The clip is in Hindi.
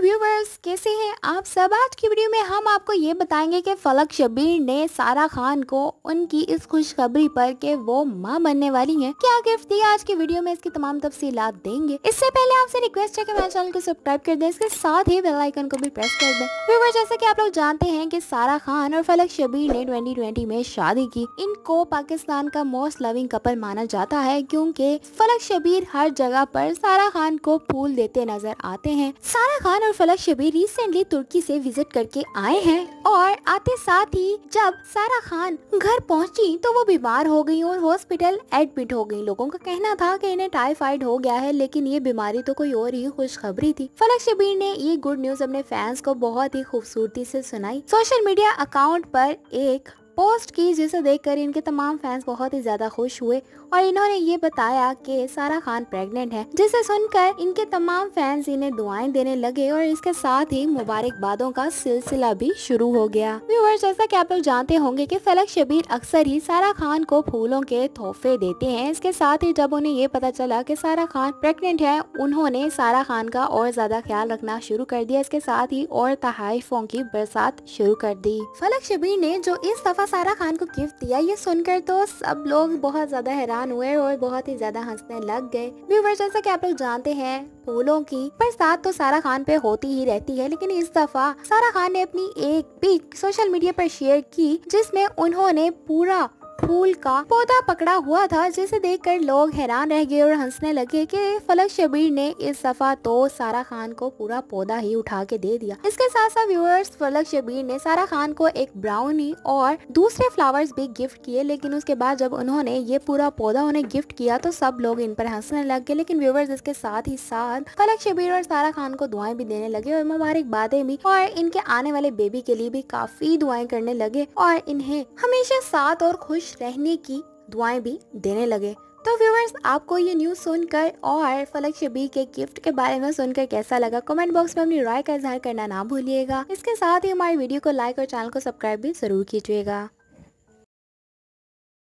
व्यूवर्स कैसे हैं आप सब आज की वीडियो में हम आपको ये बताएंगे कि फलक शबीर ने सारा खान को उनकी इस खुशखबरी पर कि वो माँ बनने वाली हैं क्या गिफ्ट दी आज की वीडियो में इसकी तमाम तफसीलात देंगे इससे पहले आपसे रिक्वेस्ट है कि मेरे चैनल को सब्सक्राइब कर दें इसके साथ ही बेल आइकन को भी प्रेस कर दें व्यूवर जैसा की आप लोग जानते हैं की सारा खान और फलक शबीर ने ट्वेंटी में शादी की इनको पाकिस्तान का मोस्ट लविंग कपल माना जाता है क्यूँकी फलक शबीर हर जगह पर सारा खान को फूल देते नजर आते हैं सारा खान और फलक शबीर रिसेंटली तुर्की से विजिट करके आए हैं और आते साथ ही जब सारा खान घर पहुंची तो वो बीमार हो गई और हॉस्पिटल एडमिट हो गई लोगों का कहना था कि इन्हें टाइफाइड हो गया है लेकिन ये बीमारी तो कोई और ही खुशखबरी थी फलक शबीर ने ये गुड न्यूज अपने फैंस को बहुत ही खूबसूरती ऐसी सुनाई सोशल मीडिया अकाउंट आरोप एक पोस्ट की जिसे देखकर इनके तमाम फैंस बहुत ही ज्यादा खुश हुए और इन्होंने ये बताया कि सारा खान प्रेग्नेंट है जिसे सुनकर इनके तमाम फैंस इन्हें दुआएं देने लगे और इसके साथ ही मुबारकबादों का सिलसिला भी शुरू हो गया व्यूवर्स जैसा की आप लोग जानते होंगे की फलक शबीर अक्सर ही सारा खान को फूलों के तोहफे देते हैं इसके साथ ही जब उन्हें ये पता चला की सारा खान प्रेगनेंट है उन्होंने सारा खान का और ज्यादा ख्याल रखना शुरू कर दिया इसके साथ ही और तहाइफों की बरसात शुरू कर दी फलक शबीर ने जो इस दफा सारा खान को गिफ्ट दिया ये सुनकर तो सब लोग बहुत ज्यादा हैरान हुए और बहुत ही ज्यादा हंसने लग गए व्यूवर जैसा की आप लोग जानते हैं फूलों की बरसात तो सारा खान पे होती ही रहती है लेकिन इस दफा सारा खान ने अपनी एक पिक सोशल मीडिया पर शेयर की जिसमें उन्होंने पूरा फूल का पौधा पकड़ा हुआ था जिसे देखकर लोग हैरान रह गए और हंसने लगे कि फलक शबीर ने इस सफा तो सारा खान को पूरा पौधा ही उठा के दे दिया इसके साथ साथ व्यूअर्स फलक शबीर ने सारा खान को एक ब्राउनी और दूसरे फ्लावर्स भी गिफ्ट किए लेकिन उसके बाद जब उन्होंने ये पूरा पौधा उन्हें गिफ्ट किया तो सब लोग इन पर हंसने लग गए लेकिन व्यूअर्स इसके साथ ही साथ फलक शबीर और सारा खान को दुआएं भी देने लगे और मुबारकबादें भी और इनके आने वाले बेबी के लिए भी काफी दुआएं करने लगे और इन्हें हमेशा साथ और खुश खुश रहने की दुआएं भी देने लगे तो व्यूवर्स आपको ये न्यूज़ सुनकर और फलक शबी के गिफ्ट के बारे में सुनकर कैसा लगा कमेंट बॉक्स में अपनी राय का इजहार करना ना भूलिएगा इसके साथ ही हमारी वीडियो को लाइक और चैनल को सब्सक्राइब भी जरूर कीजिएगा